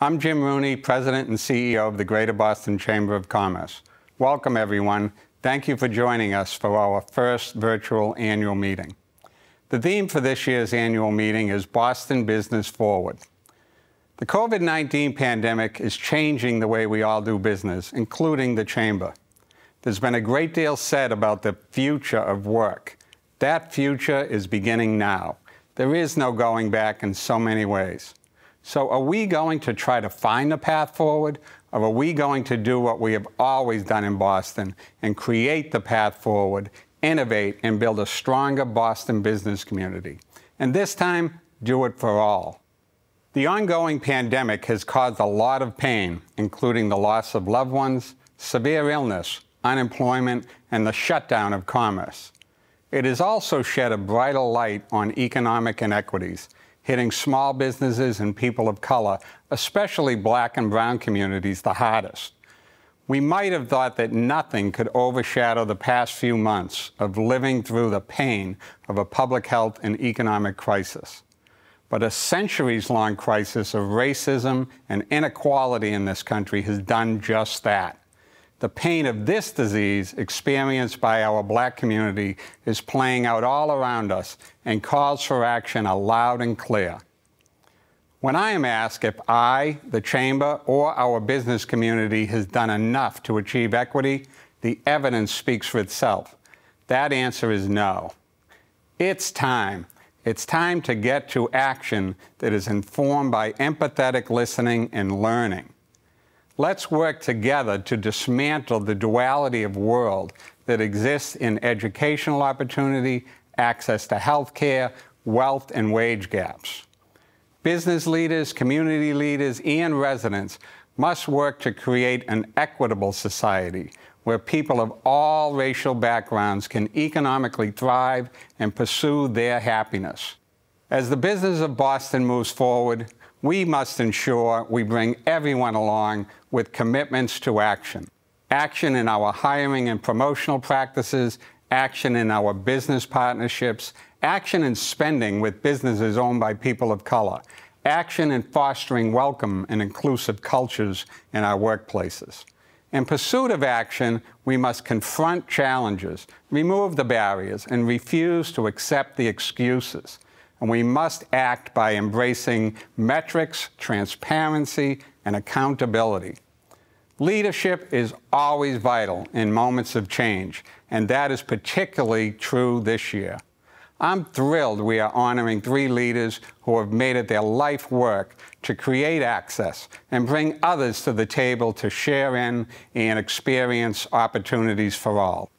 I'm Jim Rooney, President and CEO of the Greater Boston Chamber of Commerce. Welcome, everyone. Thank you for joining us for our first virtual annual meeting. The theme for this year's annual meeting is Boston Business Forward. The COVID 19 pandemic is changing the way we all do business, including the Chamber. There's been a great deal said about the future of work. That future is beginning now. There is no going back in so many ways. So are we going to try to find the path forward, or are we going to do what we have always done in Boston and create the path forward, innovate, and build a stronger Boston business community? And this time, do it for all. The ongoing pandemic has caused a lot of pain, including the loss of loved ones, severe illness, unemployment, and the shutdown of commerce. It has also shed a brighter light on economic inequities hitting small businesses and people of color, especially black and brown communities, the hardest. We might have thought that nothing could overshadow the past few months of living through the pain of a public health and economic crisis. But a centuries long crisis of racism and inequality in this country has done just that the pain of this disease experienced by our black community is playing out all around us, and calls for action are loud and clear. When I am asked if I, the Chamber, or our business community has done enough to achieve equity, the evidence speaks for itself. That answer is no. It's time. It's time to get to action that is informed by empathetic listening and learning. Let's work together to dismantle the duality of world that exists in educational opportunity, access to health care, wealth, and wage gaps. Business leaders, community leaders, and residents must work to create an equitable society where people of all racial backgrounds can economically thrive and pursue their happiness. As the business of Boston moves forward, we must ensure we bring everyone along with commitments to action. Action in our hiring and promotional practices, action in our business partnerships, action in spending with businesses owned by people of color, action in fostering welcome and inclusive cultures in our workplaces. In pursuit of action, we must confront challenges, remove the barriers, and refuse to accept the excuses and we must act by embracing metrics, transparency, and accountability. Leadership is always vital in moments of change, and that is particularly true this year. I'm thrilled we are honoring three leaders who have made it their life work to create access and bring others to the table to share in and experience opportunities for all.